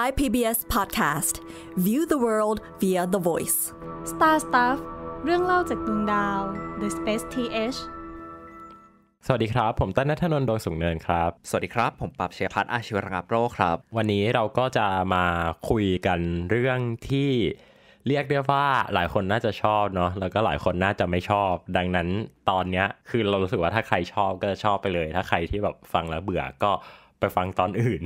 Thai PBS Podcast View the world via the voice Star Stuff เรื่องเล่าจากดวงดาว The Space TH สวัสดีครับ ผมต้นนัทนนท์ ดวงสุงเนินครับ สวัสดีครับ ผมปรับเชียพัฒน์อาชีวรังับโรครับ วันนี้เราก็จะมาคุยกันเรื่องที่เรียกได้ว่าหลายคนน่าจะชอบเนาะ แล้วก็หลายคนน่าจะไม่ชอบ ดังนั้นตอนเนี้ยคือเรารู้สึกว่าถ้าใครชอบก็จะชอบไปเลย ถ้าใครที่แบบฟังแล้วเบื่อก็ไปฟังตอนอื่น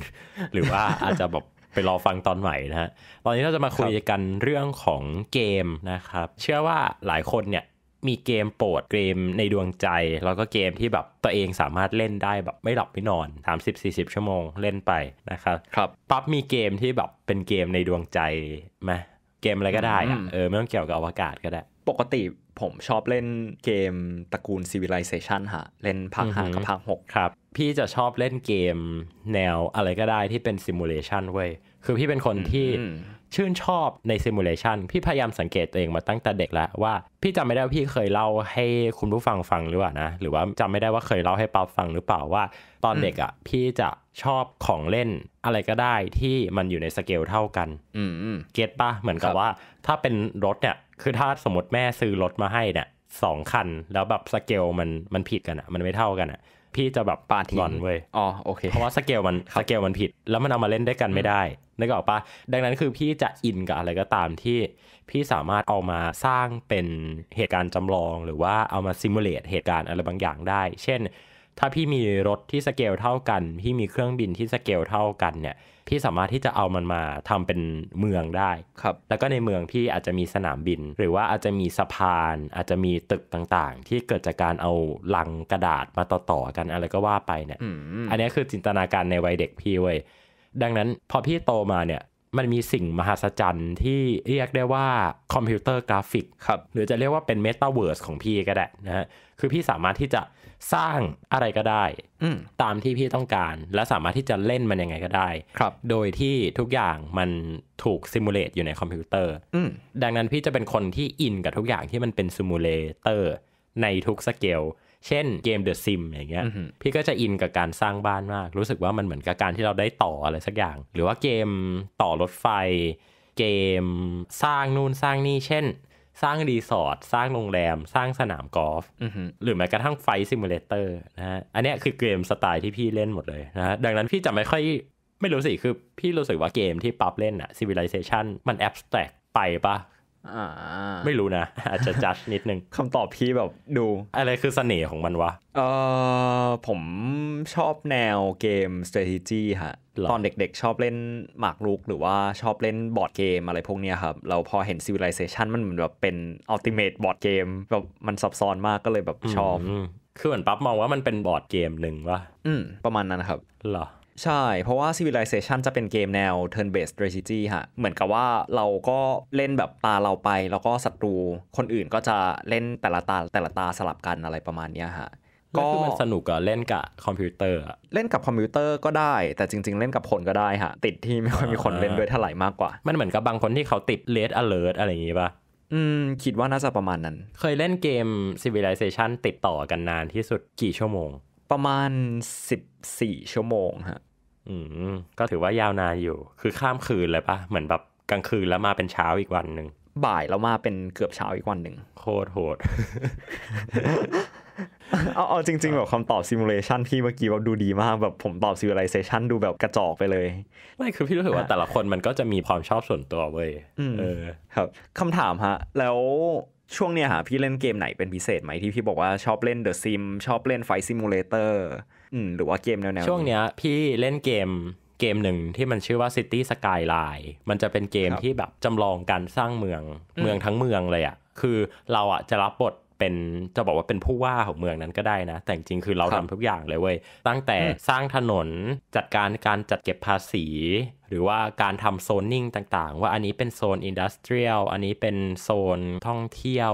หรือว่าอาจจะแบบไปรอฟังตอนใหม่นะฮะ ตอนนี้เราจะมาคุยกันเรื่องของเกมนะครับ เชื่อว่าหลายคนเนี่ยมีเกมโปรดเกมในดวงใจ แล้วก็เกมที่แบบตัวเองสามารถเล่นได้แบบไม่หลับไม่นอน30-40 ชั่วโมงเล่นไปนะครับ ครับ ปั๊บมีเกมที่แบบเป็นเกมในดวงใจไหมเกมอะไรก็ได้อะเออไม่ต้องเกี่ยวกับอวกาศก็ได้ ปกติผมชอบเล่นเกมตระกูล Civilization ฮะเล่นภาคห้ากับภาคหกครับ พี่จะชอบเล่นเกมแนวอะไรก็ได้ที่เป็นซิมูเลชันเว้ย คือพี่เป็นคนที่ชื่นชอบในซิมูเลชันพี่พยายามสังเกตตัวเองมาตั้งแต่เด็กแล้วว่าพี่จำไม่ได้ว่าพี่เคยเล่าให้คุณผู้ฟังฟังหรือเปล่านะหรือว่าจำไม่ได้ว่าเคยเล่าให้ป๊าฟังหรือเปล่าว่า ตอนเด็กอะ่ะ พี่จะชอบของเล่น อะไรก็ได้ที่มันอยู่ในสเกลเท่ากันเก็ตปะเหมือนกับว่า ถ้าเป็นรถเนี่ยคือถ้าสมมติแม่ซื้อรถมาให้เนี่ยสองคัน แล้วแบบสเกลมันมันผิดกันอะมันไม่เท่ากันอะพี่จะแบบปาทิ้งอนเว้ยอ๋อโอเค เพราะว่าสเกลมันสเกลมันผิด แล้วมันเอามาเล่นด้วยกันไม่ได้นึกออกปะดังนั้นคือพี่จะอินกับอะไรก็ตามที่ พี่สามารถเอามาสร้างเป็นเหตุการณ์จำลองหรือว่าเอามาซิมูเลตเหตุการณ์อะไรบางอย่างได้ เช่นถ้าพี่มีรถที่สเกลเท่ากัน พี่มีเครื่องบินที่สเกลเท่ากันเนี่ย พี่สามารถที่จะเอามันมาทำเป็นเมืองได้ครับแล้วก็ในเมืองพี่อาจจะมีสนามบิน หรือว่าอาจจะมีสะพาน อาจจะมีตึกต่างๆ ที่เกิดจากการเอาลังกระดาษมาต่อ ๆ กันอะไรก็ว่าไปเนี่ยอันนี้คือจินตนาการในวัยเด็กพี่เว้ยดังนั้นพอพี่โตมาเนี่ยมันมีสิ่งมหัศจรรย์ที่เรียกได้ว่าคอมพิวเตอร์กราฟิกครับหรือจะเรียกว่าเป็นเมตาเวิร์สของพี่ก็ได้นะฮะคือพี่สามารถที่จะสร้างอะไรก็ได้ ตามที่พี่ต้องการและสามารถที่จะเล่นมันยังไงก็ได้ครับโดยที่ทุกอย่างมันถูกซิมูเลตอยู่ในคอมพิวเตอร์ดังนั้นพี่จะเป็นคนที่อินกับทุกอย่างที่มันเป็นซิมูเลเตอร์ในทุกสเกลเช่น เกมเดอะซิมอย่างเงี้ยพี่ก็จะอินกับการสร้างบ้านมาก รู้สึกว่ามันเหมือนกับการที่เราได้ต่ออะไรสักอย่าง หรือว่าเกมต่อรถไฟ เกมสร้างนู่นสร้างนี่เช่นสร้างรีสอร์ท สร้างโรงแรม สร้างสนามกอล์ฟหรือแม้กระทั่งไฟซิมูเลเตอร์นะฮะ อันนี้คือเกมสไตล์ที่พี่เล่นหมดเลยนะฮะ ดังนั้นพี่จะไม่ค่อย ไม่รู้สิคือพี่รู้สึกว่าเกมที่ปั๊บเล่นอะซิ v i ลิเซชันมันแอบสแต็กไปปะไม่รู้นะ อาจจะจัดนิดนึงคำตอบพี่แบบดูอะไรคือเสน่ห์ของมันวะเออผมชอบแนวเกม strategy ฮะตอนเด็กๆชอบเล่นหมากรุกหรือว่าชอบเล่นบอร์ดเกม อะไรพวกนี้ครับ เราพอเห็น civilization มันเหมือนแบบเป็น ultimate บอร์ดเกมแบบมันซับซ้อนมากก็เลยแบบชอบ คือเหมือนปั๊บมองว่ามันเป็นบอร์ดเกมหนึ่งวะอืมประมาณนั้นครับเหรอใช่ เพราะว่า Civilization จะเป็นเกมแนว Turn Based Strategy ฮะ เหมือนกับว่าเราก็เล่นแบบตาเราไป แล้วก็ศัตรู คนอื่นก็จะเล่นแต่ละตาแต่ละตาสลับกันอะไรประมาณนี้ฮะก็คือมันสนุกอะเล่นกับคอมพิวเตอร์ เล่นกับคอมพิวเตอร์ก็ได้ แต่จริง ๆ เล่นกับคนก็ได้ฮะ ติดที่ไม่ค่อยมีคนเล่นด้วยเท่าไหร่มากกว่า มันเหมือนกับบางคนที่เขาติดเลดอเล r t อะไรอย่างงี้ปะอืมคิดว่าน่าจะประมาณนั้น เคยเล่นเกม Civilization ติดต่อกันนานที่สุดกี่ชั่วโมง ประมาณ 14 ชั่วโมงฮะอืม ก็ถือว่ายาวนานอยู่ คือข้ามคืนเลยปะเหมือนแบบกลางคืนแล้วมาเป็นเช้าอีกวันหนึ่ง บ่ายแล้วมาเป็นเกือบเช้าอีกวันหนึ่งโคตรโหดเอาอจริงๆแบบคำตอบซิมูเลชันที่เมื่อกี้ว่าดูดีมากแบบผมตอบซิมูเลชันดูแบบกระจอกไปเลย ไม่คือพี่รู้สึกว่าแต่ละคนมันก็จะมีความชอบส่วนตัวเว้ยเออครับคำถามฮะแล้วช่วงเนี้ยฮะพี่เล่นเกมไหนเป็นพิเศษไหมที่พี่บอกว่าชอบเล่นเดอะซิมชอบเล่นไฟซิมูเลเตอร์อืมหรือว่าเกมแนวๆช่วงเนี้ยพี่เล่นเกมเกมหนึ่งที่มันชื่อว่า City Skyline มันจะเป็นเกมที่แบบจำลองการสร้างเมืองเมืองทั้งเมืองเลยอะ่ะ คือเราอะ่ะจะรับบทเป็นจะบอกว่าเป็นผู้ว่าของเมืองนั้นก็ได้นะ แต่จริงคือเราทำทุกอย่างเลยเว้ยตั้งแต่สร้างถนนจัดการการจัดเก็บภาษีหรือว่าการทำโซนนิ่งต่างๆว่าอันนี้เป็นโซนอินดัสเทรียลอันนี้เป็นโซนท่องเที่ยว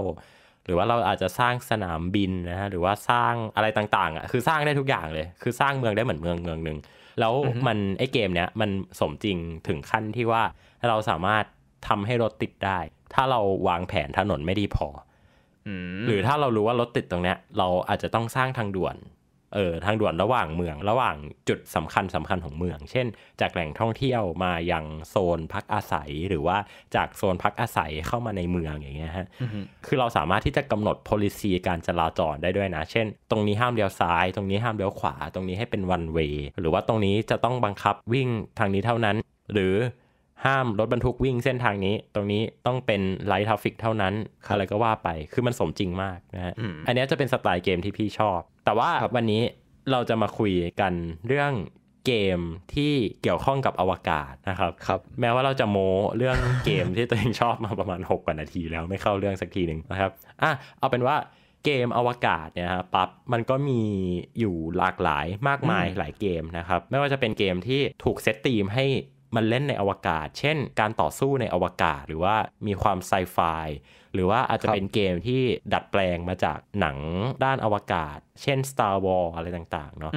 หรือว่าเราอาจจะสร้างสนามบินนะฮะหรือว่าสร้างอะไรต่างๆอ่ะคือสร้างได้ทุกอย่างเลย คือสร้างเมืองได้เหมือนเมืองเมืองหนึ่งแล้วมันไอเกมเนี้ยมันสมจริงถึงขั้นที่ว่าเราสามารถทำให้รถติดได้ ถ้าเราวางแผนถนนไม่ดีพอหรือถ้าเรารู้ว่ารถติดตรงเนี้ย เราอาจจะต้องสร้างทางด่วนเออทางด่วนระหว่างเมืองระหว่างจุดสำคัญสำคัญของเมือง เช่น จากแหล่งท่องเที่ยวมายังโซนพักอาศัยหรือว่าจากโซนพักอาศัยเข้ามาในเมืองอย่างเงี้ยฮะคือเราสามารถที่จะกำหนดโพลิซีการจราจรได้ด้วยนะเช่นตรงนี้ห้ามเลี้ยวซ้าย ตรงนี้ห้ามเลี้ยวขวา ตรงนี้ให้เป็นันเวย์หรือว่าตรงนี้จะต้องบังคับวิ่งทางนี้เท่านั้น หรือห้ามรถบรรทุกวิ่งเส้นทางนี้ ตรงนี้ต้องเป็นไลท์ทราฟิกเท่านั้น อะไรก็ว่าไปคือมันสมจริงมากนะฮะอันนี้จะเป็นสไตล์เกมที่พี่ชอบแต่ว่าวันนี้เราจะมาคุยกันเรื่องเกมที่เกี่ยวข้องกับอวกาศนะครับครับแม้ว่าเราจะโม้เรื่องเกมที่ตัวเองชอบมาประมาณ6กว่านาทีแล้ว ไม่เข้าเรื่องสักทีหนึ่งนะครับอ่ะเอาเป็นว่าเกมอวกาศเนี่ยครับปั๊บมันก็มีอยู่หลากหลายมากมายหลายเกมนะครับไม่ว่าจะเป็นเกมที่ถูกเซตธีมให้มันเล่นในอวกาศ เช่น การต่อสู้ในอวกาศ หรือว่ามีความไซไฟหรือว่าอาจจะเป็นเกมที่ดัดแปลงมาจากหนังด้านอวกาศ เช่น Star Wars อะไรต่างๆ เนาะ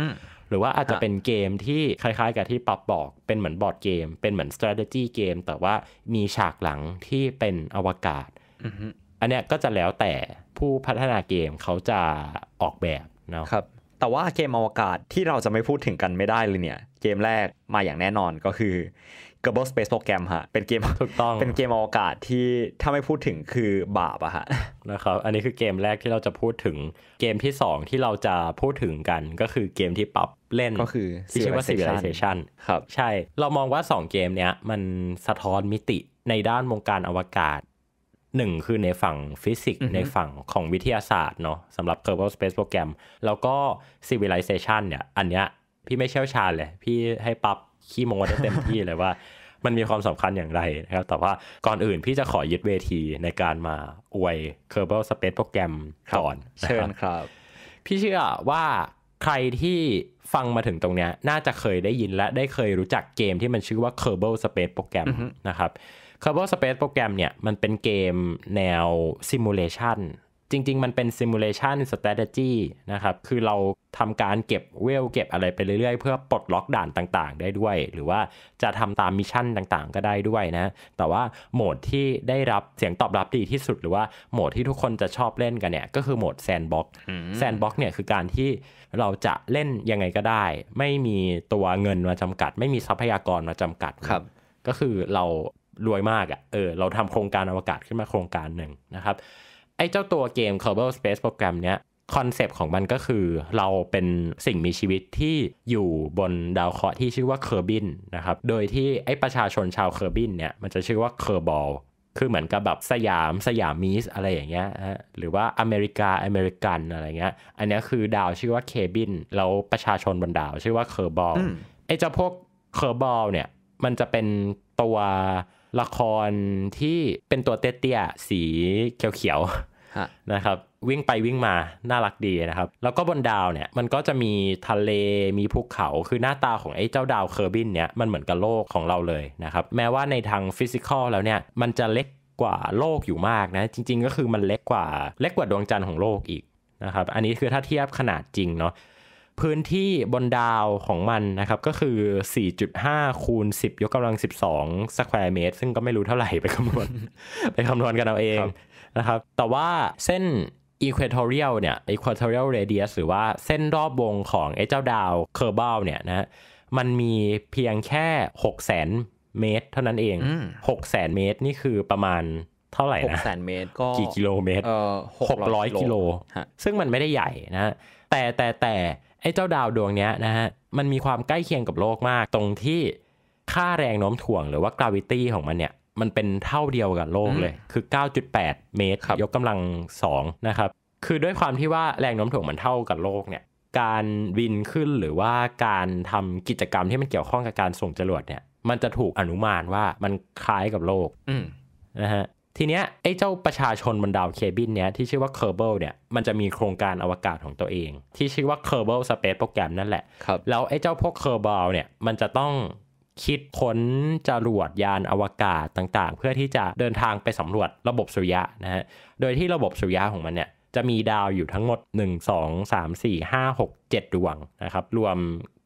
หรือว่าอาจจะเป็นเกมที่คล้ายๆกับที่ปับบอก เป็นเหมือนบอร์ดเกม เป็นเหมือน strategy เกม แต่ว่ามีฉากหลังที่เป็นอวกาศ อันเนี้ยก็จะแล้วแต่ผู้พัฒนาเกมเขาจะออกแบบเนาะ ครับ แต่ว่าเกมอวกาศที่เราจะไม่พูดถึงกันไม่ได้เลยเนี่ย เกมแรกมาอย่างแน่นอนก็คือ Kerbal Space Program ฮะเป็นเกมถูกต้องเป็นเกมอวกาศที่ ถ้าไม่พูดถึงคือบาปอะฮะนะครับอันนี้คือเกมแรกที่เราจะพูดถึงเกมที่ 2 ที่เราจะพูดถึงกันก็คือเกมที่ปรับเล่นก็คือที่ชื่อว่า Civilization ครับใช่ เรามองว่า2เกมเนี้ยมันสะท้อนมิติในด้านวงการอวกาศหนึ่งคือในฝั่งฟิสิกส์ในฝั่งของวิทยาศาสตร์เนาะสำหรับ Kerbal Space Program แล้วก็ Civilization เนี่ยอันเนี้ยพี่ไม่เชี่ยวชาญเลยพี่ให้ปับขี้โมได้เต็มที่เลยว่ามันมีความสำคัญอย่างไรนะครับ แต่ว่าก่อนอื่นพี่จะขอยึดเวทีในการมาอวย k e r b a l Space Program ก่อน เชิญครับ พี่เชื่อว่าใครที่ฟังมาถึงตรงเนี้ยน่าจะเคยได้ยินและได้เคยรู้จักเกมที่มันชื่อว่า k e r b a l Space Program นะครับ k e r b a l Space Program เนี่ยมันเป็นเกมแนว Simulation จริงๆ มันเป็น simulation strategy นะครับ คือเราทำการเก็บเวล เก็บอะไรไปเรื่อยๆ เพื่อปลดล็อกด่านต่างๆ ได้ด้วย หรือว่าจะทำตามมิชชั่นต่างๆ ก็ได้ด้วยนะ แต่ว่าโหมดที่ได้รับเสียงตอบรับดีที่สุดหรือว่าโหมดที่ทุกคนจะชอบเล่นกันเนี่ย ก็คือโหมด sandbox sandbox เนี่ยคือการที่เราจะเล่นยังไงก็ได้ ไม่มีตัวเงินมาจำกัด ไม่มีทรัพยากรมาจำกัดครับ ก็คือเรารวยมากอะ่ะ เออ เราทำโครงการอวกาศขึ้นมาโครงการหนึ่งนะครับไอ้เจ้าตัวเกม Kerbal Space Program เนี้ยคอนเซปต์ของมันก็คือเราเป็นสิ่งมีชีวิตที่อยู่บนดาวเคราะห์ที่ชื่อว่าเคอร์บินนะครับ โดยที่ไอ้ประชาชนชาวเคอร์บินเนี่ยมันจะชื่อว่าเคอร์บอลคือเหมือนกับแบบสยามสยามมีสอะไรอย่างเงี้ยฮะหรือว่าอเมริกาอเมริกันอะไรเงี้ยอันนี้คือดาวชื่อว่าเคบินแล้วประชาชนบนดาวชื่อว่าเคอร์บอลไอ้เจ้าพวกเคอร์บอลเนี่ยมันจะเป็นตัวละครที่เป็นตัวเตี้ยๆสีเขียวๆนะครับ วิ่งไปวิ่งมาน่ารักดีนะครับ แล้วก็บนดาวเนี่ยมันก็จะมีทะเลมีภูเขา คือหน้าตาของไอ้เจ้าดาวเคอร์บินเนี่ยมันเหมือนกับโลกของเราเลยนะครับ แม้ว่าในทางฟิสิกอลแล้วเนี่ยมันจะเล็กกว่าโลกอยู่มากนะ จริงๆ ก็คือมันเล็กกว่า เล็กกว่าดวงจันทร์ของโลกอีกนะครับ อันนี้คือถ้าเทียบขนาดจริงเนาะพื้นที่บนดาวของมันนะครับ ก็คือ 4.5 คูณ 10 ยกกำลัง 12สแควร์เมตร ซึ่งก็ไม่รู้เท่าไหร่ไปคำนวณไปคำนวณกันเอาเองนะครับแต่ว่าเส้น equatorial เนี่ย equatorial radius หรือว่าเส้นรอบวงของไอ้เจ้าดาวเคอร์บาลเนี่ยนะมันมีเพียงแค่6 0 0 0 0เมตรเท่านั้นเอง6 0 0 0 0เมตรนี่คือประมาณเท่าไหร่นะหกแสนเมตรก็กี่กิโลเมตรหกร้อยกิโลซึ่งมันไม่ได้ใหญ่นะแต่แต่แต่แตไอ้เจ้าดาวดวงนี้นะฮะ มันมีความใกล้เคียงกับโลกมาก ตรงที่ค่าแรงโน้มถ่วงหรือว่ากราวิตี้ของมันเนี่ย มันเป็นเท่าเดียวกับโลกเลย คือ 9.8 เมตรยกกำลัง2นะครับ คือด้วยความที่ว่าแรงโน้มถ่วงมันเท่ากับโลกเนี่ย การบินขึ้นหรือว่าการทำกิจกรรมที่มันเกี่ยวข้องกับการส่งจรวดเนี่ย มันจะถูกอนุมานว่ามันคล้ายกับโลกนะฮะทีเนี้ยไอ้เจ้าประชาชนบนดาวเคบินเนี้ยที่ชื่อว่าเคอร์เบิลเนี่ยมันจะมีโครงการอวกาศของตัวเอง ที่ชื่อว่าเคอร์เบิลสเปซโปรแกรมนั่นแหละครับแล้วไอ้เจ้าพวกเคอร์เบิลเนี่ยมันจะต้องคิดค้นจรวดยานอวกาศต่างๆ เพื่อที่จะเดินทางไปสำรวจระบบสุริยะนะฮะโดยที่ระบบสุริยะของมันเนี่ยจะมีดาวอยู่ทั้งหมด 1 2 3 4 5 6 7 ดวงนะครับรวม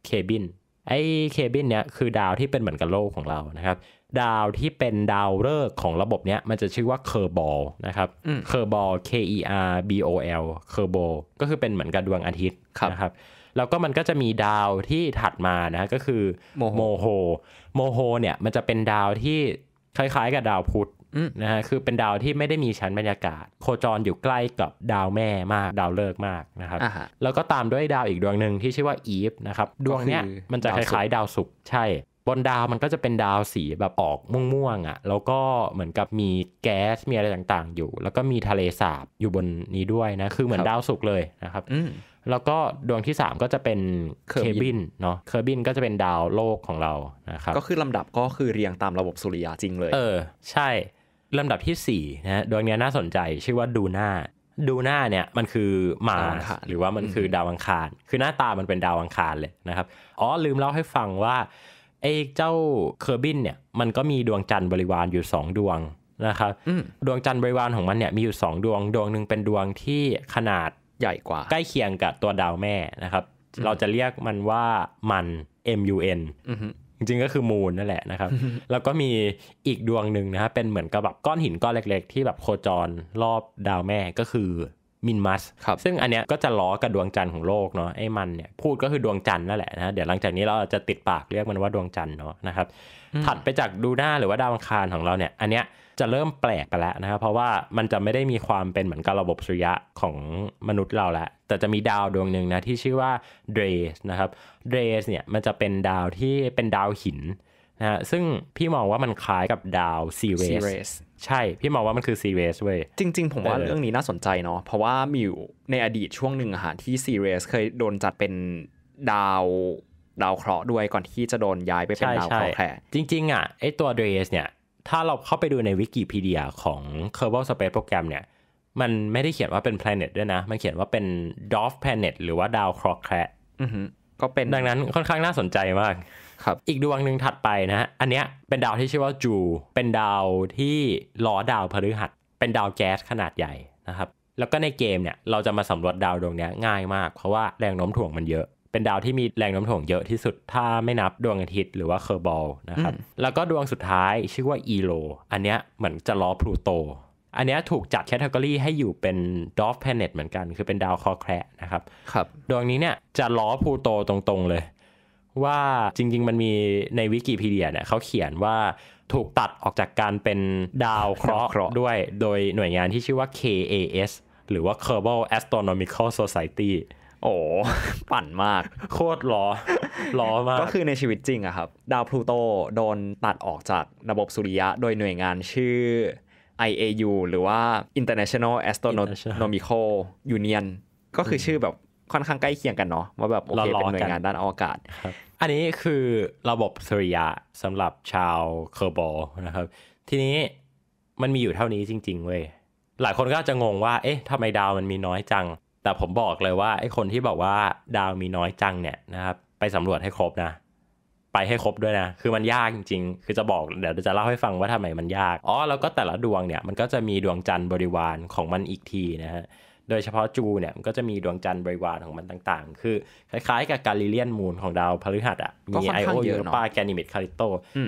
เคบินไอ้เคบินเนี่ยคือดาวที่เป็นเหมือนกับโลกของเรานะครับดาวที่เป็นดาวฤกษ์ของระบบเนี้ยมันจะชื่อว่าเคอร์บอลนะครับเคอร์บอล K E R B O L เคอร์บอลก็คือเป็นเหมือนกับดวงอาทิตย์นะครับแล้วก็มันก็จะมีดาวที่ถัดมานะก็คือโมโฮโมโฮเนี่ยมันจะเป็นดาวที่คล้ายๆกับดาวพุธนะฮะคือเป็นดาวที่ไม่ได้มีชั้นบรรยากาศ โคจรอยู่ใกล้กับดาวแม่มากดาวเลิกมากนะครับแล้วก็ตามด้วยดาวอีกดวงหนึ่งที่ชื่อว่าอีฟนะครับดวงเนี้ยมันจะคล้ายๆดาวศุกร์ใช่นดาวมันก็จะเป็นดาวสีแบบออกม่วงๆอะ่ะ แล้วก็เหมือนกับมีแก๊สมีอะไรต่างๆอยู่ แล้วก็มีทะเลสาบอยู่บนนี้ด้วยนะ คือเหมือนดาวศุกร์เลยนะครับ แล้วก็ดวงที่3ก็จะเป็นเคอร์บินเนาะ เคอร์บินก็จะเป็นดาวโลกของเรา นะครับ ก็คือลำดับก็คือเรียงตามระบบสุริยะจริงเลย เออ ใช่ลำดับที่4นะดวงนี้น่าสนใจชื่อว่าดูน่าดูหน้าเนี่ยมันคือมา หรือว่ามันคือดาวอังคาร คือหน้าตามันเป็นดาวอังคารเลยนะครับ อ๋อลืมเล่าให้ฟังว่าไอ้เจ้าเคอร์บินเนี่ยมันก็มีดวงจันทร์บริวารอยู่ 2 ดวงนะครับดวงจันทร์บริวารของมันเนี่ยมีอยู่ 2 ดวงดวงหนึ่งเป็นดวงที่ขนาดใหญ่กว่า ใกล้เคียงกับตัวดาวแม่นะครับเราจะเรียกมันว่ามัน MUN จริงๆก็คือมูนนั่นแหละนะครับ แล้วก็มีอีกดวงหนึ่งนะครับเป็นเหมือนกับแบบก้อนหินก้อนเล็ก ๆ ที่แบบโคจรรอบดาวแม่ก็คือมินมัสซึ่งอันเนี้ยก็จะล้อกับดวงจันทร์ของโลกเนาะ ไอ้มันเนี่ยพูดก็คือดวงจันทร์นั่นแหละนะ เดี๋ยวหลังจากนี้เราจะติดปากเรียกมันว่าดวงจันทร์เนาะนะครับ ถัดไปจากดูหน้าหรือว่าดาวอังคารของเราเนี่ย อันเนี้ยจะเริ่มแปลกไปแล้วนะครับ เพราะว่ามันจะไม่ได้มีความเป็นเหมือนกับระบบสุริยะของมนุษย์เราแล้วแต่จะมีดาวดวงหนึ่งนะที่ชื่อว่าเดรสนะครับเดรสเนี่ยมันจะเป็นดาวที่เป็นดาวหินนะฮะซึ่งพี่มองว่ามันคล้ายกับดาวซีเรสใช่พี่มองว่ามันคือซีเรสเว้ย จริง ๆ ผมว่าเรื่องนี้น่าสนใจเนาะเพราะว่ามีอยู่ในอดีตช่วงหนึ่งอะที่ซีเรสเคยโดนจัดเป็นดาว ดาวเคราะห์ด้วยก่อนที่จะโดนย้ายไปเป็นดาวเคราะห์แคร์จริงๆ อ่ะไอตัวเดรสเนี่ย ถ้าเราเข้าไปดูในวิกิพีเดียของ k e r b a l Space Program เนี่ย มันไม่ได้เขียนว่าเป็น planet ด้วยนะ มันเขียนว่าเป็น dwarf planet หรือว่าดาวเคราะห์แคร์ก็เป็นดังนั้นค่อนข้างน่าสนใจมากครับอีกดวงหนึ่งถัดไปนะฮะ อันเนี้ยเป็นดาวที่ชื่อว่าจู เป็นดาวที่ล้อดาวพฤหัส เป็นดาวแก๊สขนาดใหญ่นะครับ แล้วก็ในเกมเนี่ยเราจะมาสำรวจดาวดวงนี้ง่าย มาก เพราะว่าแรงโน้มถ่วงมันเยอะ เป็นดาวที่มีแรงโน้มถ่วงเยอะที่สุด ถ้าไม่นับดวงอาทิตย์หรือว่าเคอร์บอลนะครับ แล้วก็ดวงสุดท้ายชื่อว่าอีโลอันเนี้ยเหมือนจะล้อพลูโตอันนี้ถูกจัดแคตตาล็อกให้อยู่เป็นดอฟแพเน็ตเหมือนกัน คือเป็นดาวคอแคร์นะครับครับดวงนี้เนี่ยจะล้อพูโตตรงๆเลย ว่าจริงๆมันมีในวิกิพีเดียเนี่ยเขาเขียนว่าถูกตัดออกจากการเป็นดาวเคราะห์ด้วย โดยหน่วยงานที่ชื่อว่า KAS หรือว่า Kerbal Astronomical Society โอ้ ปั่นมาก โคตรล้อล้อมาก ก็คือในชีวิตจริงอะครับ ดาวพลูโตโดนตัดออกจากระบบสุริยะ โดยหน่วยงานชื่อ IAU หรือว่า International Astronomical Union ก็คือชื่อแบบค่อนข้างใกล้เคียงกันเนาะว่าแบบโอเคเป็นหน่วยงานด้านอวกาศ อันนี้คือระบบสุริยะสำหรับชาวเคอร์บอลนะครับ ทีนี้มันมีอยู่เท่านี้จริง ๆ เว้ย หลายคนก็จะงงว่า เอ๊ะทำไมดาวมันมีน้อยจัง แต่ผมบอกเลยว่าไอ้คนที่บอกว่าดาวมีน้อยจังเนี่ยนะครับไปสำรวจให้ครบนะไปให้ครบด้วยนะ คือมันยากจริงๆ คือจะบอกเดี๋ยวจะเล่าให้ฟังว่าทำไมมันยาก อ๋อ แล้วก็แต่ละดวงเนี่ย มันก็จะมีดวงจันทร์บริวารของมันอีกทีนะฮะโดยเฉพาะจูเนี่ยมันก็จะมีดวงจันทร์บริวารของมันต่างๆ คือคล้ายๆกับกาลิเลียนมูนของดาวพฤหัสอ่ะ มีไอโอเยอปาแกนิมิดคาริโต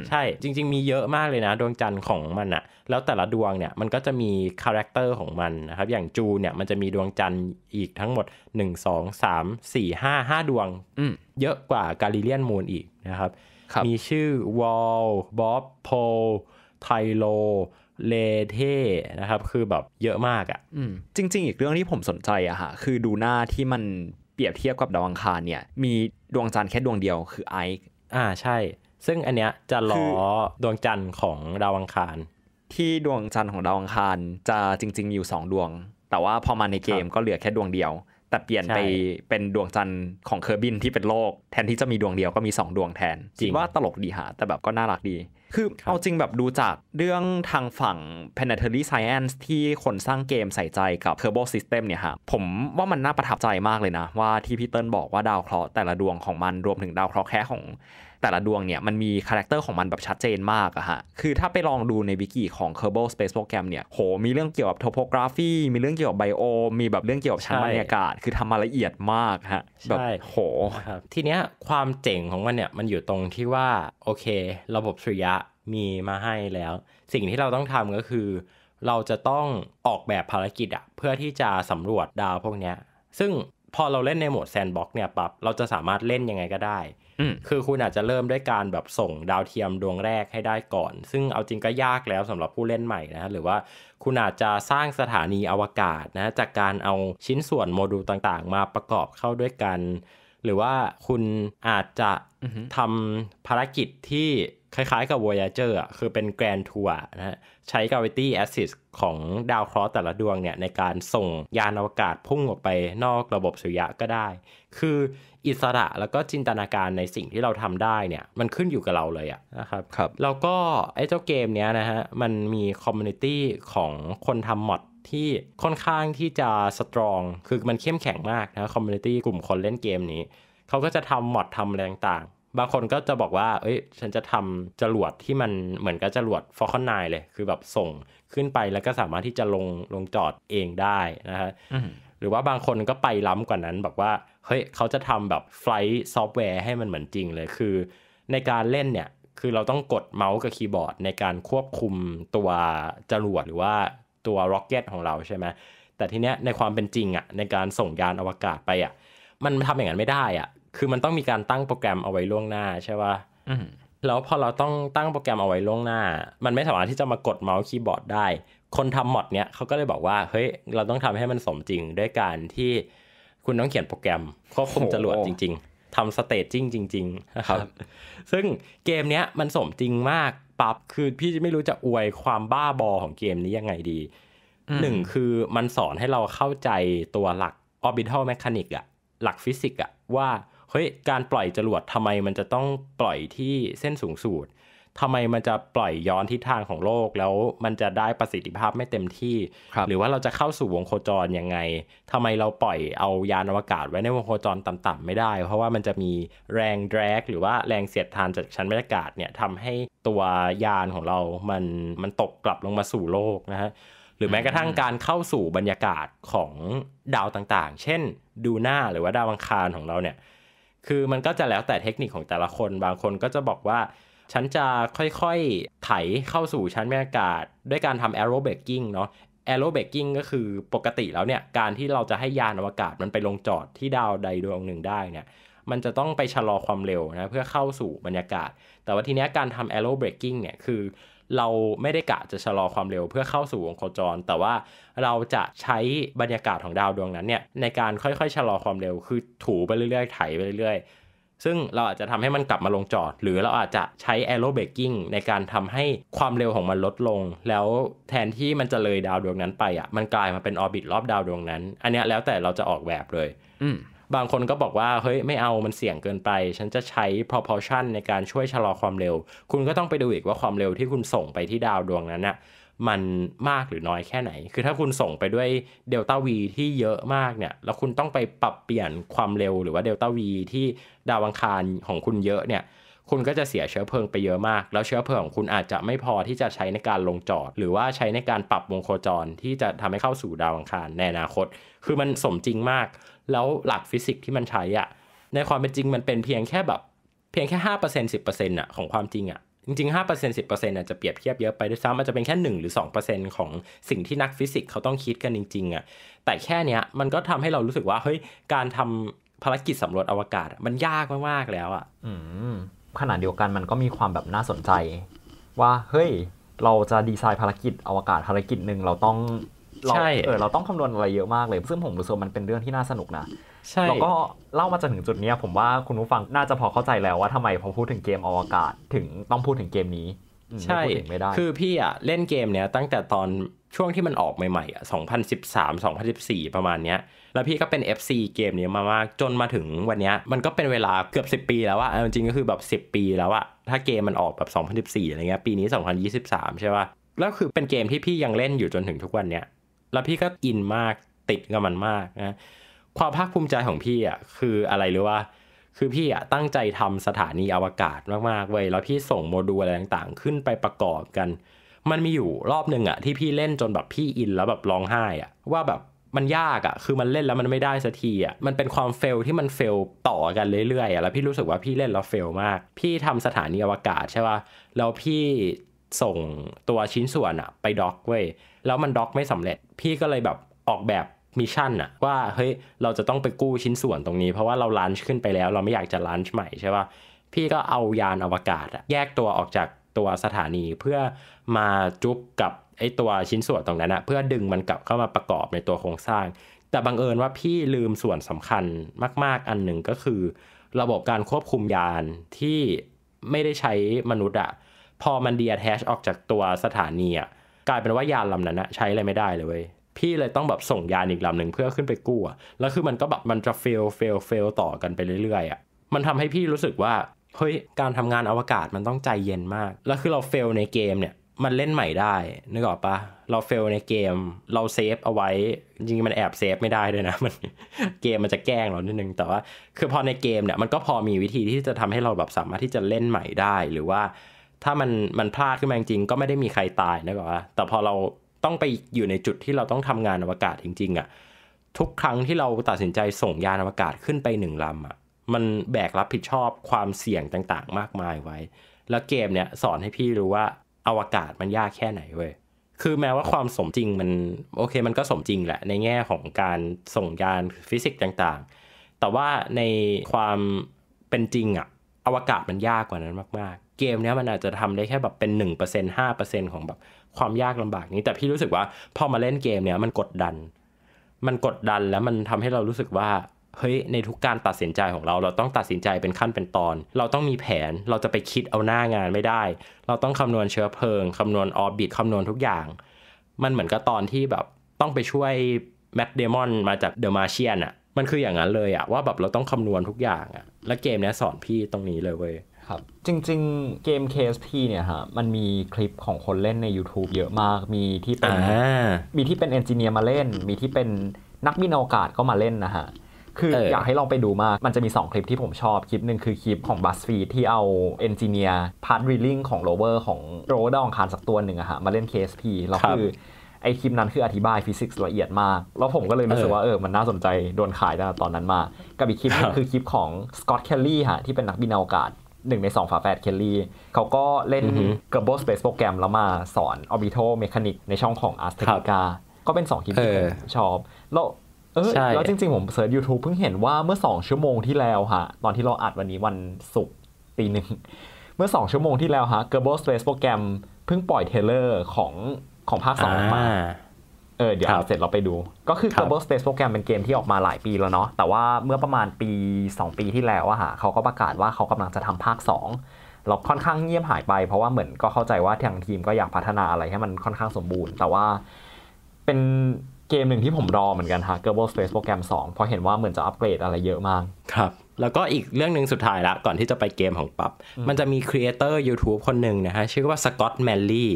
ใช่ จริงๆมีเยอะมากเลยนะดวงจันทร์ของมันอ่ะ แล้วแต่ละดวงเนี่ยมันก็จะมีคาแรคเตอร์ของมันนะครับ อย่างจูเนี่ยมันจะมีดวงจันทร์อีกทั้งหมด 1 2 3 4 5 5 ดวง เยอะกว่ากาลิเลียนมูนอีกนะครับ มีชื่อวอลบ๊อบ โพไทโลเลเทนะครับคือแบบเยอะมากอะ่ะจริง ๆ อีกเรื่องที่ผมสนใจอะค่ะคือดูหน้าที่มันเปรียบเทียบกับดาวอังคารเนี่ยมีดวงจันทร์แค่ดวงเดียวคือไอซ์อ่าใช่ ซึ่งอันเนี้ยจะล้อดวงจันทร์ของดาวอังคาร ที่ดวงจันทร์ของดาวอังคารจะจริงๆมีอยู่สองดวงแต่ว่าพอมาในเกมก็เหลือแค่ดวงเดียว แต่เปลี่ยนไปเป็นดวงจันทร์ของเคอร์บินที่เป็นโลกแทนที่จะมีดวงเดียวก็มี2ดวงแทนจริงว่าตลกดีหาแต่แบบก็น่ารักดีคือเอาจริงแบบดูจากเรื่องทางฝั่ง planetary science ที่คนสร้างเกมใส่ใจกับ turbo system เนี่ยฮะ ผมว่ามันน่าประทับใจมากเลยนะ ว่าที่พี่เติ้ลบอกว่าดาวเคราะห์แต่ละดวงของมันรวมถึงดาวเคราะห์แค่ของแต่ละดวงเนี่ยมันมีคาแรคเตอร์ของมันแบบชัดเจนมากอะฮะ คือถ้าไปลองดูในวิกิของ Kerbal Space Program เนี่ย โห มีเรื่องเกี่ยวกับ topography มีเรื่องเกี่ยวกับ bio มีแบบเรื่องเกี่ยวกับชั้นบรรยากาศ คือทำมาละเอียดมากฮะ แบบ โห ทีเนี้ยความเจ๋งของมันเนี่ยมันอยู่ตรงที่ว่า โอเค ระบบสุริยะมีมาให้แล้ว สิ่งที่เราต้องทำก็คือ เราจะต้องออกแบบภารกิจอะเพื่อที่จะสำรวจดาวพวกเนี้ย ซึ่งพอเราเล่นในโหมดแซนด์บ็อกเนี่ยปับ๊บเราจะสามารถเล่นยังไงก็ได้ คือคุณอาจจะเริ่มด้วยการแบบส่งดาวเทียมดวงแรกให้ได้ก่อน ซึ่งเอาจริงก็ยากแล้วสำหรับผู้เล่นใหม่นะหรือว่าคุณอาจจะสร้างสถานีอวกาศนะ จากการเอาชิ้นส่วนโมดูลต่างๆมาประกอบเข้าด้วยกัน หรือว่าคุณอาจจะทำภารกิจที่คล้ายๆกับ Voyager อ่ะคือเป็นแกรนทัวร์นะฮะใช้ Gravity Assist ของดาวเคราะห์แต่ละดวงเนี่ยในการส่งยานอวกาศพุ่งออกไปนอกระบบสุริยะก็ได้ คืออิสระแล้วก็จินตนาการในสิ่งที่เราทำได้เนี่ยมันขึ้นอยู่กับเราเลยอะนะครับครับแล้วก็ไอ้เจ้าเกมเนี้ยนะฮะมันมีคอมมูนิตี้ของคนทำมอดที่ค่อนข้างที่จะสตรองคือมันเข้มแข็งมากนะคอมมูนิตี้กลุ่มคนเล่นเกมนี้ เขาก็จะทำมอดทำแรงต่างบางคนก็จะบอกว่า เอ้ย ฉันจะทำจรวดที่มันเหมือนกับจรวดฟอลคอนไนเลย คือแบบส่งขึ้นไปแล้วก็สามารถที่จะลงลงจอดเองได้นะฮะหรือว่าบางคนก็ไปล้ำกว่านั้นแบบว่า เฮ้ย เขาจะทำแบบไฟล์ซอฟต์แวร์ให้มันเหมือนจริงเลย คือในการเล่นเนี่ย คือเราต้องกดเมาส์กับคีย์บอร์ดในการควบคุมตัวจรวด หรือว่าตัวร็อกเก็ตของเราใช่ไหมแต่ทีเนี้ยในความเป็นจริงอะ่ะ ในการส่งยานอวกาศไปอะ่ะ มันทำอย่างนั้นไม่ได้อะ่ะคือมันต้องมีการตั้งโปรแกรมเอาไว้ล่วงหน้า ใช่ป่ะแล้วพอเราต้องตั้งโปรแกรมเอาไว้ล่วงหน้า มันไม่สามารถที่จะมากดเมาส์คีย์บอร์ดได้ คนทำมอดเนี้ยเขาก็เลยบอกว่า เฮ้ย เราต้องทำให้มันสมจริงด้วยการที่คุณต้องเขียนโปรแกรมควบคุมจรวดจริง ๆทำสเตจจริงจริงๆนะครับ ซึ่งเกมเนี้ยมันสมจริงมากปั๊บคือพี่ไม่รู้จะอวยความบ้าบอของเกมนี้ยังไงดี หนึ่งคือมันสอนให้เราเข้าใจตัวหลัก orbital mechanic อะ หลักฟิสิกส์อะว่าเฮ้ยการปล่อยจรวดทำไมมันจะต้องปล่อยที่เส้นสูงสุดทำไมมันจะปล่อยย้อนทิศทางของโลก แล้วมันจะได้ประสิทธิภาพไม่เต็มที่รหรือว่าเราจะเข้าสู่วงโคจรยังไง ทำไมเราปล่อยเอายานอวกาศไว้ในวงโคจรต่ำๆ ไม่ได้ เพราะว่ามันจะมีแรงแดรกหรือว่าแรงเสียดทานจากชั้นบรรยากาศเนี่ยทำให้ตัวยานของเรา มัน มันตกกลับลงมาสู่โลกนะฮะ หรือแม้กระทั่งการเข้าสู่บรรยากาศของดาวต่างๆ เช่น ดูหน้าหรือว่าดาวอังคารของเราเนี่ยคือมันก็จะแล้วแต่เทคนิคของแต่ละคน บางคนก็จะบอกว่า ฉันจะค่อยๆไถเข้าสู่ชั้นบรรยากาศ ด้วยการทำแอโรเบกกิ้งเนาะ แอโรเบกกิ้งก็คือปกติแล้วเนี่ยการที่เราจะให้ยานอวกาศมันไปลงจอดที่ดาวใดดวงหนึ่งได้เนี่ยมันจะต้องไปชะลอความเร็วนะเพื่อเข้าสู่บรรยากาศ แต่ว่าทีเนี้ยการทำแอโรเบกกิ้งเนี่ยคือเราไม่ได้กะจะชะลอความเร็วเพื่อเข้าสู่วงโคจร แต่ว่าเราจะใช้บรรยากาศของดาวดวงนั้นเนี่ย ในการค่อยๆชะลอความเร็ว คือถูไปเรื่อยๆไถไปเรื่อยๆซึ่งเราอาจจะทำให้มันกลับมาลงจอดหรือเราอาจจะใช้แอโรเบกกิ้งในการทำให้ความเร็วของมันลดลง แล้วแทนที่มันจะเลยดาวดวงนั้นไปอ่ะมันกลายมาเป็นออร์บิทรอบดาวดวงนั้นอันนี้แล้วแต่เราจะออกแบบเลย อืบางคนก็บอกว่าเฮ้ย ไม่เอามันเสี่ยงเกินไป ฉันจะใช้ proportion ในการช่วยชะลอความเร็วคุณก็ต้องไปดูอีกว่าความเร็วที่คุณส่งไปที่ดาวดวงนั้นน่ะมันมากหรือน้อยแค่ไหน คือถ้าคุณส่งไปด้วยเดลต้าวีที่เยอะมากเนี่ยแล้วคุณต้องไปปรับเปลี่ยนความเร็วหรือว่าเดลต้าวีที่ดาวอังคารของคุณเยอะเนี่ยคุณก็จะเสียเชื้อเพลิงไปเยอะมาก แล้วเชื้อเพลิงของคุณอาจจะไม่พอที่จะใช้ในการลงจอด หรือว่าใช้ในการปรับวงโคจรที่จะทำให้เข้าสู่ดาวอังคารในอนาคต คือมันสมจริงมากแล้วหลักฟิสิกส์ที่มันใช้อ่ะ ในความเป็นจริงมันเป็นเพียงแค่แบบเพียงแค่ห้าเปอร์เซ็นสิบเปอร์เซ็นต์อ่ะของความจริงอ่ะจริงๆห้าเปอร์เซ็นสิบเปอร์เซ็นต์อ่จจะเปรียบเทียบเยอะไปด้วยซ้ำอาจจะเป็นแค่หนึ่งหรือสองเปอร์เซ็นต์ของสิ่งที่นักฟิสิกส์เขาต้องคิดกันจริง ๆอ่ะแต่แค่เนี้ยมันก็ทำให้เรารู้สึกว่าเฮ้ยการทำภารกิจสำรวจอวกาศมันยากมากๆแล้วอ่ะขนาดเดียวกันมันก็มีความแบบน่าสนใจ ว่าเฮ้ยเราจะดีไซน์ภารกิจอวกาศภารกิจหนึ่งเราต้องเราเออ เราต้องคำนวณอะไรเยอะมากเลย ซึ่งผมรู้สึกมันเป็นเรื่องที่น่าสนุกนะ ใช่แล้วก็เล่ามาจนถึงจุดนี้ ผมว่าคุณผู้ฟังน่าจะพอเข้าใจแล้วว่าทำไมพอพูดถึงเกมอวกาศถึงต้องพูดถึงเกมนี้ ใช่ไม่ได้ คือพี่อ่ะเล่นเกมเนี้ยตั้งแต่ตอนช่วงที่มันออกใหม่ๆอ่ะ2013 2014 ประมาณเนี้ย แล้วพี่ก็เป็น FC เกมนี้มามาก จนมาถึงวันนี้มันก็เป็นเวลาเกือบ 10 ปีแล้วอะจริงก็คือแบบ 10 ปีแล้วอะถ้าเกมมันออกแบบ 2014อะไรเงี้ยปีนี้2023 ใช่ป่ะแล้วคือเป็นเกมที่พี่ยังเล่นอยู่จนถึงทุกวันเนี้ยแล้วพี่ก็อินมากติดกับมันมากนะความภาคภูมิใจของพี่อ่ะ คืออะไรหรือว่า คือพี่อ่ะ ตั้งใจทำสถานีอวกาศมากๆเว้ยแล้วพี่ส่งโมดูลอะไรต่างๆ ขึ้นไปประกอบกัน มันมีอยู่รอบหนึ่งอ่ะที่พี่เล่นจนแบบพี่อินแล้วแบบร้องไห้อ่ะว่าแบบมันยากอ่ะคือมันเล่นแล้วมันไม่ได้สักทีอ่ะมันเป็นความเฟลที่มันเฟลต่อกันเรื่อยๆอ่ะแล้วพี่รู้สึกว่าพี่เล่นแล้วเฟลมาก พี่ทำสถานีอวกาศใช่ป่ะแล้วพี่ส่งตัวชิ้นส่วนอะไปด็อกเว้ยแล้วมันด็อกไม่สำเร็จ พี่ก็เลยแบบออกแบบมิชชั่นอะว่า เฮ้ยเราจะต้องไปกู้ชิ้นส่วนตรงนี้ เพราะว่าเราลันช์ขึ้นไปแล้วเราไม่อยากจะลันช์ใหม่ใช่ปะพี่ก็เอายานอวกาศอะแยกตัวออกจากตัวสถานีเพื่อมาจุกกับไอตัวชิ้นส่วนตรงนั้นอะเพื่อดึงมันกลับเข้ามาประกอบในตัวโครงสร้าง แต่บังเอิญว่าพี่ลืมส่วนสำคัญมาก ๆอันหนึ่งก็คือ ระบบการควบคุมยานที่ไม่ได้ใช้มนุษย์อะพอมันดีแอทแทชออกจากตัวสถานีอะกลายเป็นว่ายานลำนั้นอะใช้อะไรไม่ได้เลยเว้ยพี่เลยต้องแบบส่งยานอีกลำหนึ่งเพื่อขึ้นไปกู้อะแล้วคือมันก็แบบมันจะเฟล เฟล เฟลต่อกันไปเรื่อยๆอะมันทำให้พี่รู้สึกว่าเฮ้ยการทำงานอวกาศมันต้องใจเย็นมาก แล้วคือเราเฟลในเกมเนี่ยมันเล่นใหม่ได้ นึกออกปะเราเฟลในเกม เราเซฟเอาไว้จริงมันแอบเซฟไม่ได้ด้วยนะมันเกมมันจะแกล้งเรานิดนึงแต่ว่าคือพอในเกมเนี่ยมันก็พอมีวิธีที่จะทำให้เราแบบสามารถที่จะเล่นใหม่ได้หรือว่าถ้ามันมันพลาดขึ้นมาจริงก็ไม่ได้มีใครตายนะบอกว่า แต่พอเราต้องไปอยู่ในจุดที่เราต้องทำงานอวกาศจริงๆอะ่ะทุกครั้งที่เราตัดสินใจส่งยานอวกาศขึ้นไปหนึ่งลำอะ่ะมันแบกรับผิดชอบความเสี่ยงต่างๆ มากมายไว้ แล้วเกมเนี้ยสอนให้พี่รู้ว่าอวกาศมันยากแค่ไหนเว้ยคือแม้ว่าความสมจริงมันโอเคมันก็สมจริงแหละในแง่ของการส่งยานฟิสิกส์ต่างๆ แต่ว่าในความเป็นจริงอะอวกาศมันยากกว่านั้นมากเกมเนี้ยมันอาจจะทำได้แค่แบบเป็น1% 5%ของแบบความยากลำบาก นี้แต่พี่รู้สึกว่าพอมาเล่นเกมเนี้ยมันกดดัน มันกดดันแล้วมันทำให้เรารู้สึกว่าเฮ้ยในทุกการตัดสินใจของเราเราต้องตัดสินใจเป็นขั้นเป็นตอน เราต้องมีแผนเราจะไปคิดเอาหน้างานไม่ได้ เราต้องคำนวณเชื้อเพลิงคำนวณออร์บิทคำนวณทุกอย่าง มันเหมือนกับตอนที่แบบต้องไปช่วยแมดเดมอนมาจากเดอะมาเชียนอ่ะมันคืออย่างนั้นเลยอ่ะว่าแบบเราต้องคำนวณทุกอย่างอ่ะและเกมนี้สอนพี่ตรงนี้เลยเว้ยครับจริงๆ เกม KSP เนี่ยฮะ มันมีคลิปของคนเล่นใน YouTube เยอะมาก มีที่เป็นมีที่เป็นเอนจิเนียร์มาเล่น มีที่เป็นนักบินอวกาศก็มาเล่นนะฮะ คือออยากให้ลองไปดูมาก มันจะมี 2 คลิปที่ผมชอบ คลิปหนึ่งคือคลิปของ b u สฟีที่เอาเอนจิเนียร์พาร์ทรีลิงของโรเวอร์ของโรเวอร์ดองคารสักตัวหนึ่งอะฮะมาเล่น KSP แล้วคือไอคลิปนั้นคืออธิบายฟิสิกส์ละเอียดมาก แล้วผมก็เลยรู้สึกว่าเออ มันน่าสนใจโดนขายตั้งแต่ตอนนั้นมากับอีกคลิปนึงคือคลิปของสกอตแคลลี่ฮะที่เป็นนักบินอวกาศหนึ่งในสองฝาแฝดเคลลี่เขาก็เล่นเกอร์โบสเปสโปรแกรมแล้วมาสอนออบิโ a l m e c h a n i c ในช่องของ a า s Technica ก็เป็นสองคลิปที่ผมชอบแล้วเออแล้วจริงๆผมเสิร์ช YouTube เพิ่งเห็นว่าเมื่อสองชั่วโมงที่แล้วฮะตอนที่เราอัดวันนี้วันศุกร์ตีหนึ่ง เมื่อสองชั่วโมงที่แล้วฮะ g e r b o Space Program เพิ่งปล่อยเทเลอร์ของของภาคสองออกมาออเดี๋ยวเสร็จเราไปดู ก็คือ Global Space Program เป็นเกมที่ออกมาหลายปีแล้วเนาะ แต่ว่าเมื่อประมาณปี 2 ปีที่แล้วอะฮะเขาก็ประกาศว่าเขากำลังจะทำภาค2เราค่อนข้างเงียบหายไปเพราะว่าเหมือนก็เข้าใจว่าทางทีมก็อยากพัฒนาอะไรให้มันค่อนข้างสมบูรณ์ แต่ว่าเป็นเกมหนึ่งที่ผมรอเหมือนกันฮะ Global Space Program 2 เพราะเห็นว่าเหมือนจะอัปเกรดอะไรเยอะมากครับแล้วก็อีกเรื่องหนึ่งสุดท้ายละก่อนที่จะไปเกมของปับ มันจะมีครีเอเตอร์ YouTube คนหนึ่งนะฮะ ชื่อว่าสกอตแมนลี่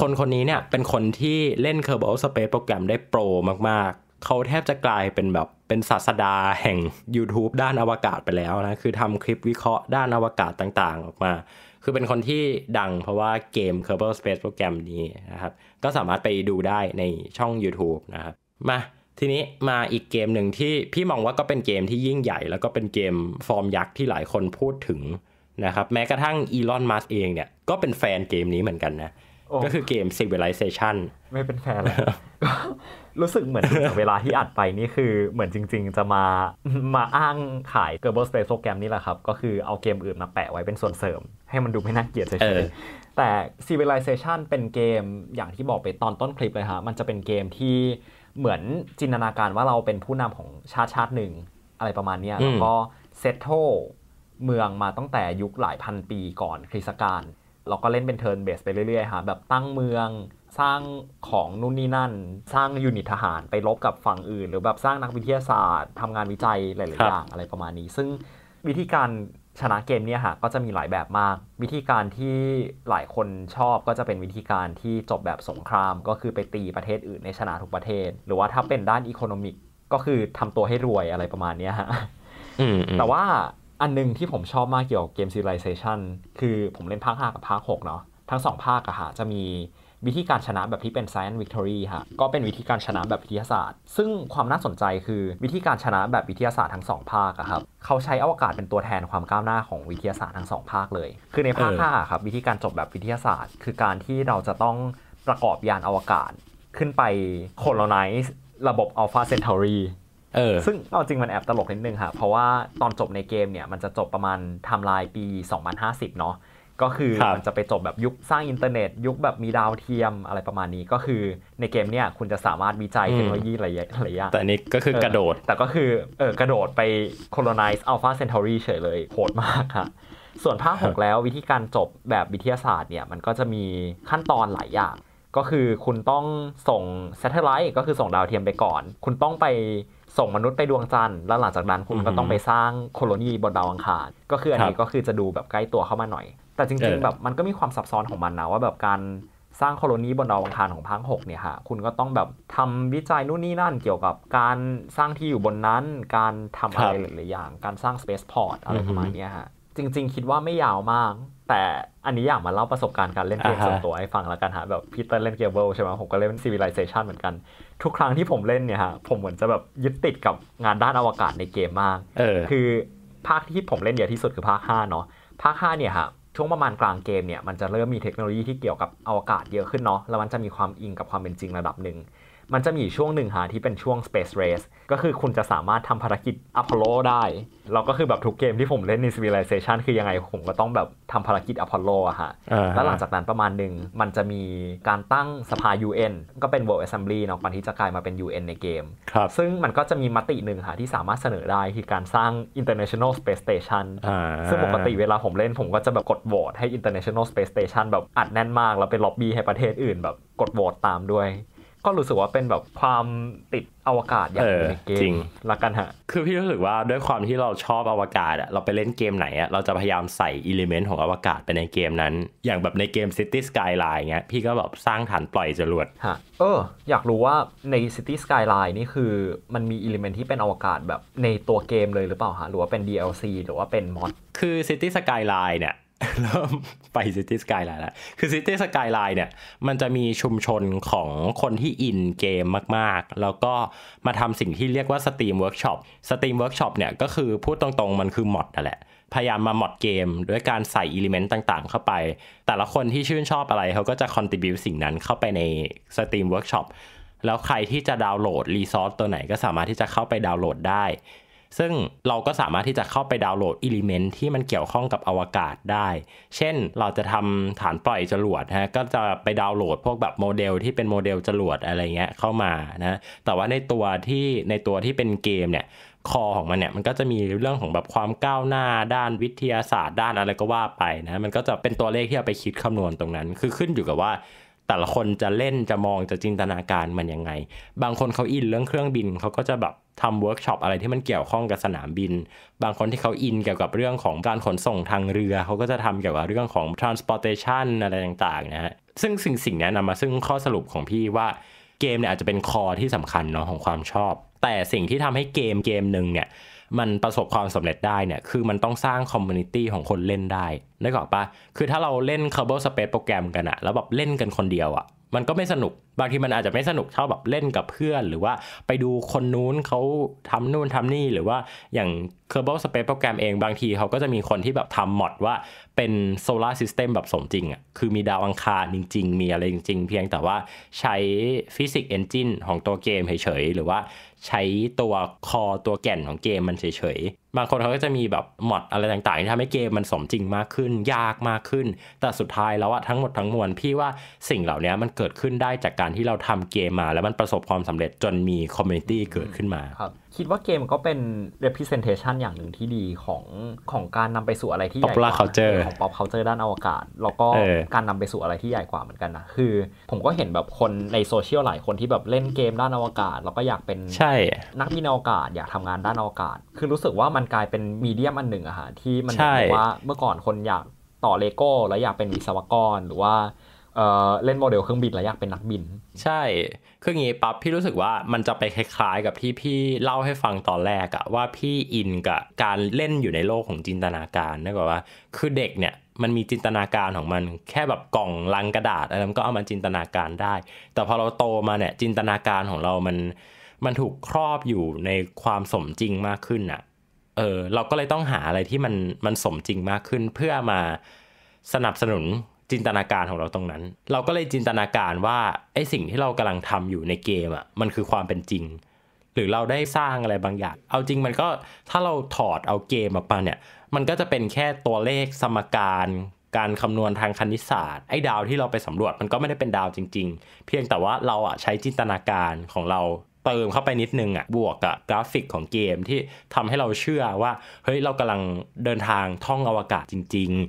คนคนนี้เนี่ย เป็นคนที่เล่น k e r b a l Space โปรแกรมได้โปรมากๆ เขาแทบจะกลายเป็นแบบ เป็นศาสดาแห่ง YouTube ด้านอวกาศไปแล้วนะ คือทำคลิปวิเคราะห์ด้านอวกาศต่างๆ ออกมา คือเป็นคนที่ดังเพราะว่าเกม k e r b a l Space โปรแกรมนี้นะครับก็สามารถไปดูได้ในช่อง YouTube นะครับมาทีนี้มาอีกเกมหนึ่งที่ พี่มองว่าก็เป็นเกมที่ยิ่งใหญ่ แล้วก็เป็นเกมฟอร์มยักษ์ที่หลายคนพูดถึง นะครับ แม้กระทั่งอีลอนมัสเองเนี่ย ก็เป็นแฟนเกมนี้เหมือนกันนะ ก็คือเกม Civilization ไม่เป็นแฟนเลยรู้สึกเหมือนเวลาที่อัดไปนี่คือเหมือนจริงๆจะมามาอ้างขาย g e r b e r Space Program นี่แหละครับ ก็คือเอาเกมอื่นมาแปะไว้เป็นส่วนเสริม ให้มันดูไม่น่าเกลียดเฉยๆแต่ Civilization เป็นเกมอย่างที่บอกไปตอนต้นคลิปเลยฮะมันจะเป็นเกมที่เหมือนจินตนาการว่าเราเป็นผู้นำของชาติชาติหนึ่งอะไรประมาณนี้แล้วก็เซตโตเมืองมาตั้งแต่ยุคหลายพันปีก่อนคริสต์กาลเราก็เล่นเป็นเทิร์นเบสไปเรื่อยๆฮะแบบตั้งเมืองสร้างของนู่นนี่นั่น สร้างยูนิตทหาร ไปลบกับฝั่งอื่น หรือแบบสร้างนักวิทยาศาสตร์ ทำงานวิจัยหลายๆอย่าง อะไรประมาณนี้ ซึ่งวิธีการชนะเกมเนี่ยฮะก็จะมีหลายแบบมาก วิธีการที่หลายคนชอบก็จะเป็นวิธีการที่จบแบบสงคราม ก็คือไปตีประเทศอื่นในชนะทุกประเทศ หรือว่าถ้าเป็นด้านอีโคโนมิกก็คือทำตัวให้รวยอะไรประมาณนี้ฮะแต่ว่าอันนึงที่ผมชอบมากเกี่ยวกับเกม Civilization คือผมเล่นภาค5กับภาค 6 เนาะทั้ง 2 ภาคอะฮะจะมีวิธีการชนะแบบที่เป็น science victory ฮะ ก็เป็นวิธีการชนะแบบวิทยาศาสตร์ ซึ่งความน่าสนใจคือวิธีการชนะแบบวิทยาศาสตร์ทั้งสองภาคอะครับ เขาใช้อวกาศเป็นตัวแทนความก้าวหน้าของวิทยาศาสตร์ทั้งสองภาคเลย คือในภาค 5 ครับ วิธีการจบแบบวิทยาศาสตร์ คือการที่เราจะต้องประกอบยานอวกาศ ขึ้นไป colonize ระบบ Alpha Centauri เออซึ่งเอาจริงมันแอบตลกนิดนึงค่ะเพราะว่าตอนจบในเกมเนี่ยมันจะจบประมาณไทม์ไลน์ปี 2050 เนาะก็คือมันจะไปจบแบบยุคสร้างอินเทอร์เน็ต ยุคแบบมีดาวเทียมอะไรประมาณนี้ ก็คือในเกมเนี่ยคุณจะสามารถวิจัยเทคโนโลยีหลายอย่างแต่นี้ก็คือกระโดดแต่ก็คือเออกระโดดไป colonize alpha centauri เฉยเลยโหดมากค่ะส่วนภาคหกแล้ววิธีการจบแบบวิทยาศาสตร์เนี่ย มันก็จะมีขั้นตอนหลายอย่าง ก็คือคุณต้องส่งซตเทอร์ไลท์ก็คือส่งดาวเทียมไปก่อน คุณต้องไปส่งมนุษย์ไปดวงจันทร์แล้วหลังจากนั้นคุณก็ต้องไปสร้างโคโลนีบนดาวอังคารก็คืออันนี้ก็คือจะดูแบบใกล้ตัวเข้ามาหน่อยแต่จริงๆแบบมันก็มีความซับซ้อนของมันนะ ว่าแบบการสร้างโคโลนีบนดาวอังคารของภาคกเนี่ยฮะคุณก็ต้องแบบทำวิจัยนู่นนี่นั่นเกี่ยวกับการสร้างที่อยู่บนนั้นการทำอะไรหลายๆอย่างการสร้างสเปซพอร์ตอะไรประมาณนี้ฮะจริงๆ คิดว่าไม่ยาวมาก แต่อันนี้อยากมาเล่าประสบการณ์การเล่นเกมส่วนตัวให้ฟังแล้วกันฮะแบบพีเตอร์เล่นเกมเบิลใช่ไหมผมก็เล่นซีวิลิเซชันเหมือนกัน ทุกครั้งที่ผมเล่นเนี่ยฮะผมเหมือนจะแบบยึดติดกับงานด้านอวกาศในเกมมากคือภาคที่ผมเล่นเยอะที่สุดคือภาค5เนาะ ภาค5เนี่ยฮะช่วงประมาณกลางเกมเนี่ย มันจะเริ่มมีเทคโนโลยีที่เกี่ยวกับอวกาศเยอะขึ้นเนาะแล้วมันจะมีความอิงกับความเป็นจริงระดับหนึ่งมันจะมีช่วงหนึ่งหาที่เป็นช่วง Space Race ก็คือคุณจะสามารถทำภารกิจอพอลโลได้ เราก็คือแบบทุกเกมที่ผมเล่นใน Civilization คือยังไงผมก็ต้องแบบทำภารกิจอพอลโลอะฮะ แล้วหลังจากนั้นประมาณหนึ่งมันจะมีการตั้งสภา UN ก็เป็น World Assembly เนาะก่อนที่จะกลายมาเป็น UN ในเกม ซึ่งมันก็จะมีมติหนึ่งหะที่สามารถเสนอได้คือการสร้าง International Space Station ซึ่งปกติเวลาผมเล่นผมก็จะแบบกดโหวตให้ International Space Station แบบอัดแน่นมาก แล้วเป็นล็อบบี้ให้ประเทศอื่น แบบกดโหวตตามด้วยก็รู้สึกว่าเป็นแบบความติดอวกาศอย่างในเกมละกันฮะคือพี่รู้สึกว่าด้วยความที่เราชอบอวกาศอะเราไปเล่นเกมไหนอะเราจะพยายามใส่อิเลเมนต์ของอวกาศไปในเกมนั้น อย่างแบบในเกม City Skyline เงี้ยพี่ก็แบบสร้างฐาน ปล่อยจรวดฮะเออ อยากรู้ว่าใน City Skyline นี่คือมันมีอิเลเมนต์ที่เป็นอวกาศแบบในตัวเกมเลยหรือเปล่าฮะหรือว่าเป็น DLC หรือว่าเป็นมอดคือ City Skyline เนี่ยเริ่มไปซิตี้สกายไลน์แล้วคือซิตี้สกายไลน์เนี่ย มันจะมีชุมชนของคนที่อินเกมมาก ๆ แล้วก็มาทำสิ่งที่เรียกว่าสตรีมเวิร์กช็อปสตรีมเวิร์กช็อปเนี่ยก็คือพูดตรงๆมันคือมอดนั่นแหละ พยายามมามอดเกมด้วยการใส่อิเลเมนต์ต่างๆ เข้าไป แต่ละคนที่ชื่นชอบอะไรเขาก็จะคอนติบิวสิ่งนั้นเข้าไปในสตรีมเวิร์กช็อปแล้วใครที่จะดาวน์โหลด รีซอสตัวไหน ก็สามารถที่จะเข้าไปดาวน์โหลดได้ซึ่งเราก็สามารถที่จะเข้าไปดาวน์โหลดอิเลเมนที่มันเกี่ยวข้องกับอวกาศได้ เช่น เราจะทำฐานปล่อยจรวดนะก็จะไปดาวน์โหลดพวกแบบโมเดลที่เป็นโมเดลจรวดอะไรเงี้ยเข้ามานะ แต่ว่าในตัวที่ในตัวที่เป็นเกมเนี่ย คอของมันเนี่ยมันก็จะมีเรื่องของแบบความก้าวหน้าด้านวิทยาศาสตร์ด้านอะไรก็ว่าไปนะ มันก็จะเป็นตัวเลขที่เอาไปคิดคำนวณตรงนั้น คือขึ้นอยู่กับว่าแต่ละคนจะเล่นจะมองจะจินตนาการมันยังไง บางคนเขาอินเรื่องเครื่องบิน เขาก็จะแบบทำเวิร์กช็อปอะไรที่มันเกี่ยวข้องกับสนามบิน บางคนที่เขาอินเกี่ยวกับเรื่องของการขนส่งทางเรือเขาก็จะทำเกี่ยวกับเรื่องของ transportation อะไรต่างๆนะฮะซึ่งสิ่งสิ่งนี้นำมาซึ่งข้อสรุปของพี่ว่าเกมเนี่ยอาจจะเป็นคอที่สำคัญเนาะของความชอบ แต่สิ่งที่ทำให้เกมเกมหนึ่งเนี่ยมันประสบความสำเร็จได้เนี่ย คือมันต้องสร้างคอมมูนิตี้ของคนเล่นได้ด้กออกปะคือถ้าเราเล่นคา r b a l Space โปรแกรม กันอะแล้วแบบเล่นกันคนเดียวอะมันก็ไม่สนุกบางทีมันอาจจะไม่สนุกเท่าแบบเล่นกับเพื่อน หรือว่าไปดูคนนู้นเขาทำนู่นทำนี่หรือว่าอย่าง k e r b a l Space Program เองบางทีเขาก็จะมีคนที่แบบทำมอดว่าเป็นโซลาร์ซิสเต็มแบบสมจริงอ่ะคือมีดาวอังคารจริง ๆ มีอะไรจริงๆเพียงแต่ว่าใช้ฟิสิกส์เอนจินของตัวเกมเฉยๆหรือว่าใช้ตัวคอตัวแก่นของเกมมันเฉยๆบางคนเขาก็จะมีแบบมอดอะไรต่างๆที่ทำให้เกมมันสมจริงมากขึ้น ยากมากขึ้น แต่สุดท้ายแล้วอะทั้งหมดทั้งมวลพี่ว่าสิ่งเหล่านี้มันเกิดขึ้นได้จากการการที่เราทำเกมมาแล้วมันประสบความสำเร็จจนมีคอมมูนิตี้เกิดขึ้นมาครับ คิดว่าเกมก็เป็น representation อย่างหนึ่งที่ดีของของการนำไปสู่อะไรที่ใหญ่กว่าของ pop culture ด้านอวกาศ แล้วก็การนำไปสู่อะไรที่ใหญ่กว่าเหมือนกันนะคือ ผมก็เห็นแบบคนในโซเชียลหลายคนที่แบบเล่นเกมด้านอวกาศ แล้วก็อยากเป็นใช่นักบินอวกาศ อยากทำงานด้านอวกาศ คือรู้สึกว่ามันกลายเป็นมีเดียมอันหนึ่งอะฮะที่มันบอกว่าเมื่อก่อนคนอยากต่อเลโก้แล้วอยากเป็นวิศวกรหรือว่าเล่นโมเดลเครื่องบินและอยากเป็นนักบิน ใช่คืออย่างนี้ปั๊บพี่รู้สึกว่ามันจะไปคล้าย ๆ กับที่พี่เล่าให้ฟังตอนแรกอะว่าพี่อินกับการเล่นอยู่ในโลกของจินตนาการนึกว่า คือเด็กเนี่ยมันมีจินตนาการของมันแค่แบบกล่องลังกระดาษอะไรมันก็เอามาจินตนาการได้ แต่พอเราโตมาเนี่ยจินตนาการของเรามันมันถูกครอบอยู่ในความสมจริงมากขึ้นอะเออเราก็เลยต้องหาอะไรที่มันมันสมจริงมากขึ้น เพื่อมาสนับสนุนจินตนาการของเราตรงนั้น เราก็เลยจินตนาการว่า ไอ้สิ่งที่เรากำลังทำอยู่ในเกมอะ่ะมันคือความเป็นจริง หรือเราได้สร้างอะไรบางอย่าง เอาจริงมันก็ถ้าเราถอดเอาเกมออกมาเนี่ยมันก็จะเป็นแค่ตัวเลขสมการการคำนวณทางคณิตศาสตร์ไอ้ดาวที่เราไปสำรวจมันก็ไม่ได้เป็นดาวจริง ๆ เพียงแต่ว่าเราอ่ะใช้จินตนาการของเราเติมเข้าไปนิดนึงอ่ะบวกกับกราฟิกของเกมที่ทำให้เราเชื่อว่า เฮ้ยเรากำลังเดินทางท่องอวกาศจริง ๆ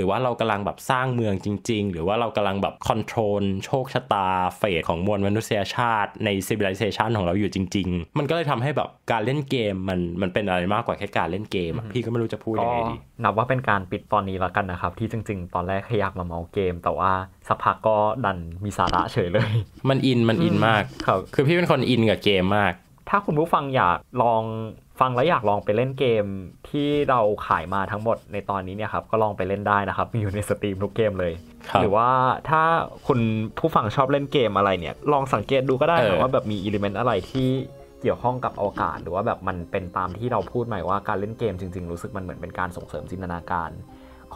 รือว่าเรากำลังแบบสร้างเมืองจริง ๆ หรือว่าเรากำลังแบบคอนโทรลโชคชะตาเฟสของมวลมนุษยชาติในซีวิลิเซชันของเราอยู่จริง ๆ มันก็เลยทำให้แบบการเล่นเกมมันมันเป็นอะไรมากกว่าแค่การเล่นเกม พี่ก็ไม่รู้จะพูดยังไงดี นับว่าเป็นการปิดตอนนี้แล้วกันนะครับ ที่จริง ๆ ตอนแรกขอยากมาเมาเกม แต่ว่าสักพักก็ดันมีสาระเฉยเลย มันอินมันอินมากครับ คือพี่เป็นคนอินกับเกมมาก ถ้าคุณผู้ฟังอยากลองฟังแล้วอยากลองไปเล่นเกมที่เราขายมาทั้งหมดในตอนนี้เนี่ยครับ ก็ลองไปเล่นได้นะครับมีอยู่ในสตรีมทุกเกมเลย หรือว่าถ้าคุณผู้ฟังชอบเล่นเกมอะไรเนี่ยลองสังเกตดูก็ได้ว่าแบบมีอิเลเมนต์อะไรที่เกี่ยวข้องกับอวกาศหรือว่าแบบมันเป็นตามที่เราพูดหมว่าการเล่นเกมจริง ๆรู้สึกมันเหมือนเป็นการส่งเสริมจินตนาการ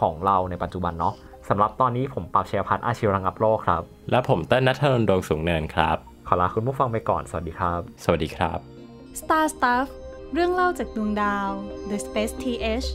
ของเราในปัจจุบันเนาะสำหรับตอนนี้ผมปรับเชียพัทอาชีวรังัพโลครับและผมเต้นนัทนนท์ดวงสูงเนินครับขอลาคุณผู้ฟังไปก่อนสวัสดีครับ สวัสดีครับ Star Stuff เรื่องเล่าจากดวงดาว The Space TH